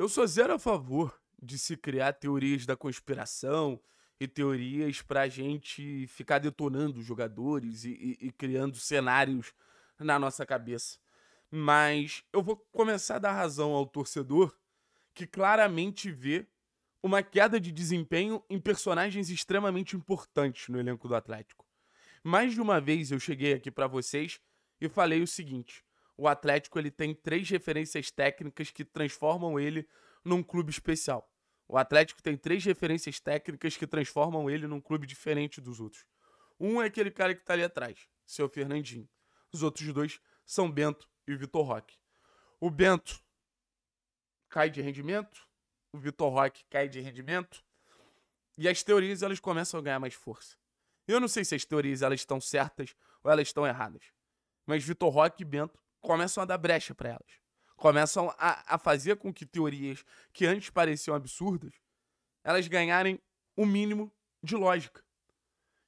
Eu sou zero a favor de se criar teorias da conspiração e teorias para a gente ficar detonando jogadores e, e, e criando cenários na nossa cabeça. Mas eu vou começar a dar razão ao torcedor que claramente vê uma queda de desempenho em personagens extremamente importantes no elenco do Atlético. Mais de uma vez eu cheguei aqui para vocês e falei o seguinte: o Atlético ele tem três referências técnicas que transformam ele num clube especial. O Atlético tem três referências técnicas que transformam ele num clube diferente dos outros. Um é aquele cara que está ali atrás, seu Fernandinho. Os outros dois são Bento e o Vitor Roque. O Bento cai de rendimento, o Vitor Roque cai de rendimento, e as teorias elas começam a ganhar mais força. Eu não sei se as teorias elas estão certas ou elas estão erradas, mas Vitor Roque e Bento começam a dar brecha para elas. Começam a, a fazer com que teorias que antes pareciam absurdas, elas ganharem o um mínimo de lógica.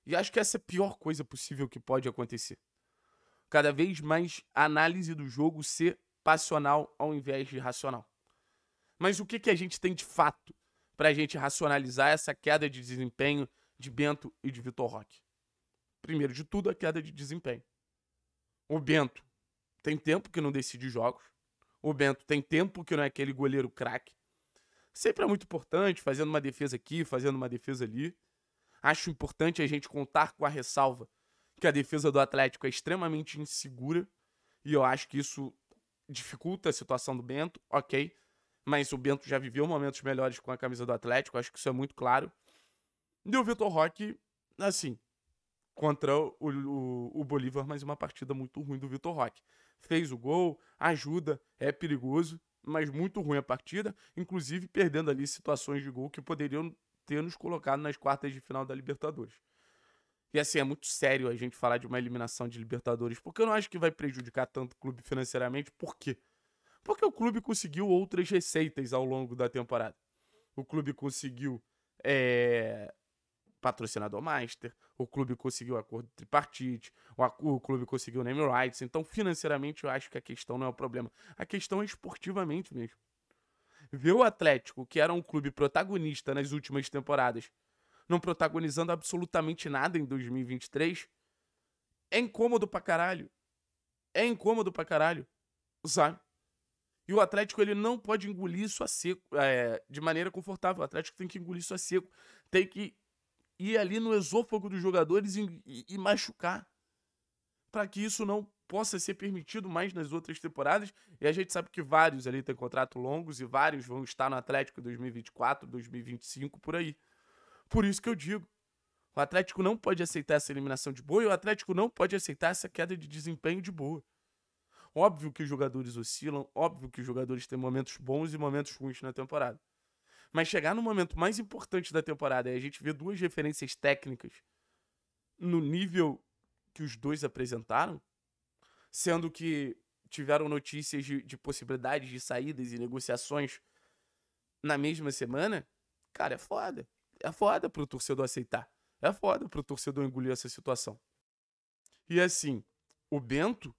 E acho que essa é a pior coisa possível que pode acontecer. Cada vez mais a análise do jogo ser passional ao invés de racional. Mas o que, que a gente tem de fato para a gente racionalizar essa queda de desempenho de Bento e de Vitor Roque? Primeiro de tudo, a queda de desempenho. O Bento tem tempo que não decide jogos. O Bento tem tempo que não é aquele goleiro craque. Sempre é muito importante, fazendo uma defesa aqui, fazendo uma defesa ali. Acho importante a gente contar com a ressalva que a defesa do Atlético é extremamente insegura. E eu acho que isso dificulta a situação do Bento, ok. Mas o Bento já viveu momentos melhores com a camisa do Atlético, acho que isso é muito claro. E o Vitor Roque, assim, contra o, o, o Bolívar, mas uma partida muito ruim do Vitor Roque fez o gol, ajuda, é perigoso, mas muito ruim a partida, inclusive perdendo ali situações de gol que poderiam ter nos colocado nas quartas de final da Libertadores. E assim, é muito sério a gente falar de uma eliminação de Libertadores, porque eu não acho que vai prejudicar tanto o clube financeiramente, por quê? Porque o clube conseguiu outras receitas ao longo da temporada. O clube conseguiu é, patrocinador master, o clube conseguiu acordo tripartite, o, o clube conseguiu name rights. Então, financeiramente, eu acho que a questão não é o problema. A questão é esportivamente mesmo. Ver o Atlético, que era um clube protagonista nas últimas temporadas, não protagonizando absolutamente nada em 2023, é incômodo pra caralho. É incômodo pra caralho, sabe? E o Atlético ele não pode engolir isso a seco, é, de maneira confortável. O Atlético tem que engolir isso a seco. Tem que ir ali no esôfago dos jogadores e, e, e machucar. Para que isso não possa ser permitido mais nas outras temporadas. E a gente sabe que vários ali têm contrato longos e vários vão estar no Atlético 2024, 2025, por aí. Por isso que eu digo, o Atlético não pode aceitar essa eliminação de boa e o Atlético não pode aceitar essa queda de desempenho de boa. Óbvio que os jogadores oscilam, óbvio que os jogadores têm momentos bons e momentos ruins na temporada. Mas chegar no momento mais importante da temporada e a gente ver duas referências técnicas no nível que os dois apresentaram, sendo que tiveram notícias de, de possibilidades de saídas e negociações na mesma semana, cara, é foda. É foda pro torcedor aceitar. É foda pro torcedor engolir essa situação. E assim, o Bento,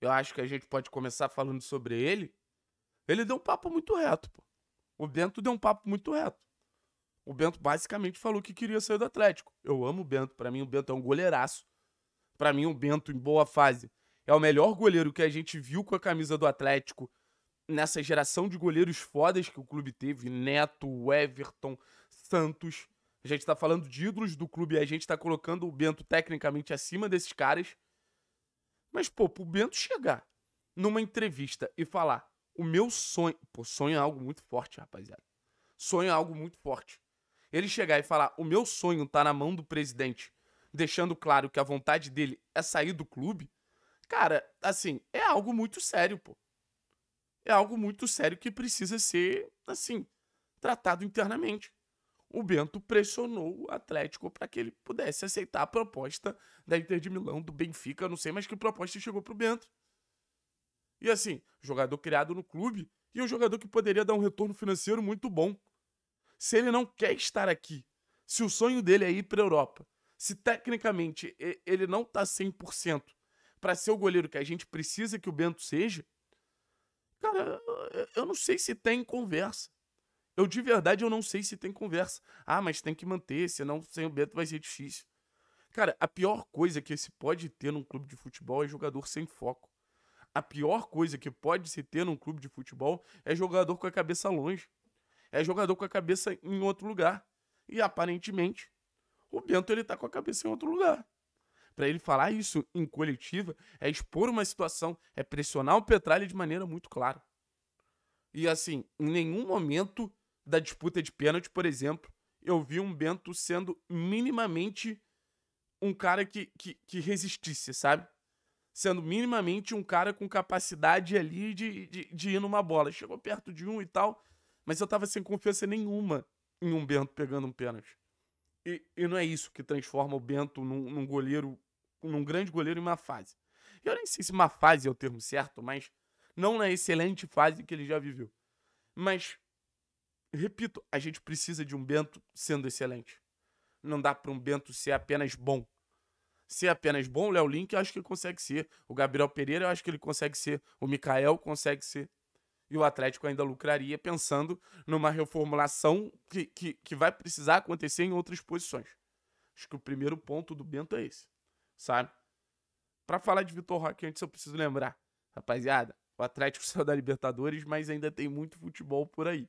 eu acho que a gente pode começar falando sobre ele. Ele deu um papo muito reto, pô. O Bento deu um papo muito reto. O Bento basicamente falou que queria sair do Atlético. Eu amo o Bento. Para mim, o Bento é um goleiraço. Para mim, o Bento, em boa fase, é o melhor goleiro que a gente viu com a camisa do Atlético nessa geração de goleiros fodas que o clube teve. Neto, Everton, Santos. A gente tá falando de ídolos do clube e a gente tá colocando o Bento tecnicamente acima desses caras. Mas, pô, pro Bento chegar numa entrevista e falar o meu sonho. Pô, sonho é algo muito forte, rapaziada. Sonho é algo muito forte. Ele chegar e falar: o meu sonho tá na mão do presidente, deixando claro que a vontade dele é sair do clube. Cara, assim, é algo muito sério, pô. É algo muito sério que precisa ser, assim, tratado internamente. O Bento pressionou o Atlético para que ele pudesse aceitar a proposta da Inter de Milão, do Benfica, não sei mais que proposta chegou pro Bento. E assim, jogador criado no clube e um jogador que poderia dar um retorno financeiro muito bom. Se ele não quer estar aqui, se o sonho dele é ir para a Europa, se tecnicamente ele não tá 100% para ser o goleiro que a gente precisa que o Bento seja, cara, eu não sei se tem conversa. Eu de verdade eu não sei se tem conversa. Ah, mas tem que manter, senão sem o Bento vai ser difícil. Cara, a pior coisa que se pode ter num clube de futebol é jogador sem foco. A pior coisa que pode se ter num clube de futebol é jogador com a cabeça longe. É jogador com a cabeça em outro lugar. E aparentemente, o Bento ele tá com a cabeça em outro lugar. Para ele falar isso em coletiva é expor uma situação, é pressionar o Petralha de maneira muito clara. E assim, em nenhum momento da disputa de pênalti, por exemplo, eu vi um Bento sendo minimamente um cara que, que, que resistisse, sabe? sendo minimamente um cara com capacidade ali de, de, de ir numa bola. Chegou perto de um e tal, mas eu tava sem confiança nenhuma em um Bento pegando um pênalti. E, e não é isso que transforma o Bento num, num goleiro, num grande goleiro em uma fase. Eu nem sei se uma fase é o termo certo, mas não na excelente fase que ele já viveu. Mas, repito, a gente precisa de um Bento sendo excelente. Não dá para um Bento ser apenas bom ser apenas bom, o Léo Link eu acho que ele consegue ser. O Gabriel Pereira eu acho que ele consegue ser. O Mikael consegue ser. E o Atlético ainda lucraria pensando numa reformulação que, que, que vai precisar acontecer em outras posições. Acho que o primeiro ponto do Bento é esse, sabe? Para falar de Vitor Roque antes eu preciso lembrar, rapaziada, o Atlético saiu da Libertadores, mas ainda tem muito futebol por aí.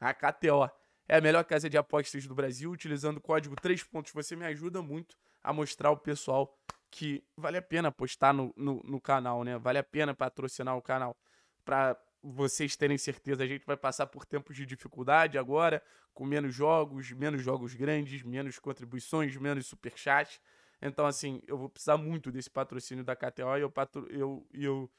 A KTO é a melhor casa de apostas do Brasil. Utilizando o código 3 pontos, você me ajuda muito a mostrar ao pessoal que vale a pena postar no, no, no canal, né? Vale a pena patrocinar o canal. Para vocês terem certeza, a gente vai passar por tempos de dificuldade agora, com menos jogos, menos jogos grandes, menos contribuições, menos superchats. Então, assim, eu vou precisar muito desse patrocínio da KTO e eu, patro... eu, eu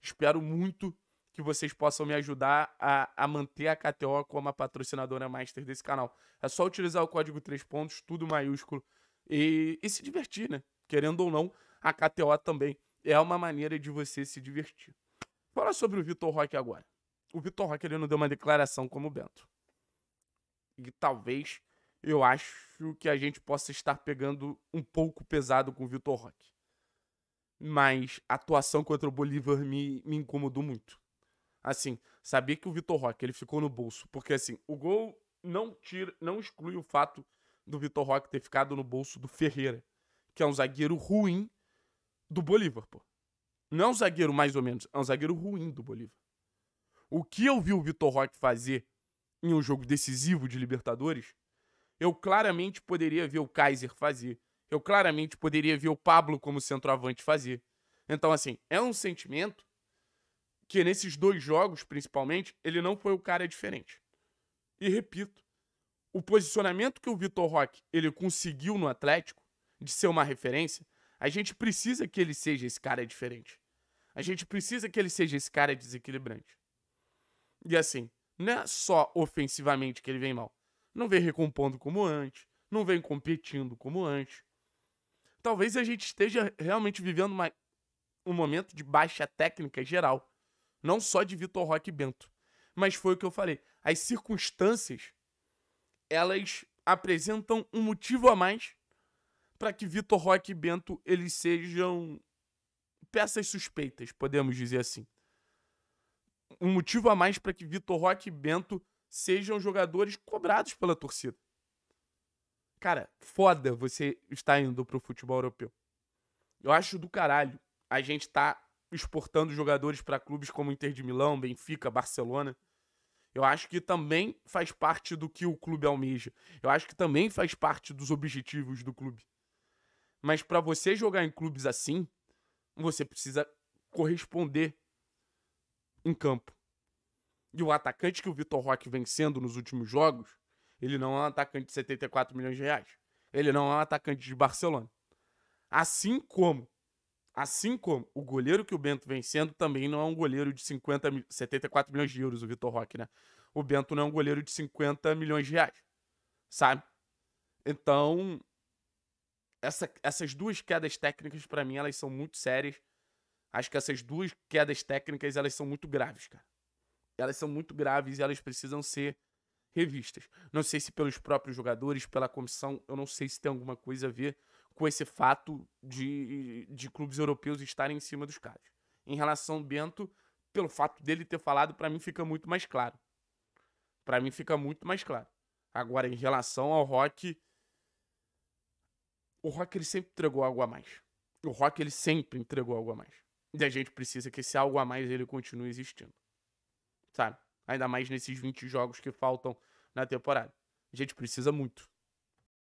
espero muito que vocês possam me ajudar a, a manter a KTO como a patrocinadora master desse canal. É só utilizar o código 3 pontos, tudo maiúsculo, e, e se divertir, né? Querendo ou não, a KTO também é uma maneira de você se divertir. Fala sobre o Vitor Roque agora. O Vitor Roque ele não deu uma declaração como o Bento. E talvez eu acho que a gente possa estar pegando um pouco pesado com o Vitor Roque. Mas a atuação contra o Bolívar me, me incomodou muito. Assim, sabia que o Vitor Roque ele ficou no bolso, porque assim, o gol não tira, não exclui o fato do Vitor Roque ter ficado no bolso do Ferreira, que é um zagueiro ruim do Bolívar, pô. Não é um zagueiro mais ou menos, é um zagueiro ruim do Bolívar. O que eu vi o Vitor Roque fazer em um jogo decisivo de Libertadores, eu claramente poderia ver o Kaiser fazer. Eu claramente poderia ver o Pablo como centroavante fazer. Então, assim, é um sentimento que nesses dois jogos, principalmente, ele não foi o cara diferente. E repito, o posicionamento que o Vitor Roque ele conseguiu no Atlético, de ser uma referência, a gente precisa que ele seja esse cara diferente. A gente precisa que ele seja esse cara desequilibrante. E assim, não é só ofensivamente que ele vem mal. Não vem recompondo como antes, não vem competindo como antes. Talvez a gente esteja realmente vivendo uma, um momento de baixa técnica geral. Não só de Vitor Roque e Bento. Mas foi o que eu falei. As circunstâncias elas apresentam um motivo a mais para que Vitor Roque e Bento eles sejam peças suspeitas, podemos dizer assim. Um motivo a mais para que Vitor Roque e Bento sejam jogadores cobrados pela torcida. Cara, foda você estar indo pro futebol europeu. Eu acho do caralho. A gente tá exportando jogadores para clubes como Inter de Milão, Benfica, Barcelona. Eu acho que também faz parte do que o clube almeja. Eu acho que também faz parte dos objetivos do clube. Mas para você jogar em clubes assim, você precisa corresponder em campo. E o atacante que o Vitor Roque vem sendo nos últimos jogos, ele não é um atacante de 74 milhões de reais. Ele não é um atacante de Barcelona. Assim como Assim como o goleiro que o Bento vem sendo também não é um goleiro de 50, 74 milhões de euros, o Vitor Roque, né? O Bento não é um goleiro de 50 milhões de reais, sabe? Então, essa, essas duas quedas técnicas, para mim, elas são muito sérias. Acho que essas duas quedas técnicas, elas são muito graves, cara. Elas são muito graves e elas precisam ser revistas. Não sei se pelos próprios jogadores, pela comissão, eu não sei se tem alguma coisa a ver com esse fato de, de clubes europeus estarem em cima dos caras. Em relação ao Bento, pelo fato dele ter falado, para mim fica muito mais claro. Para mim fica muito mais claro. Agora, em relação ao Rock, o Rock ele sempre entregou algo a mais. O Rock ele sempre entregou algo a mais. E a gente precisa que esse algo a mais ele continue existindo. Sabe? Ainda mais nesses 20 jogos que faltam na temporada. A gente precisa muito.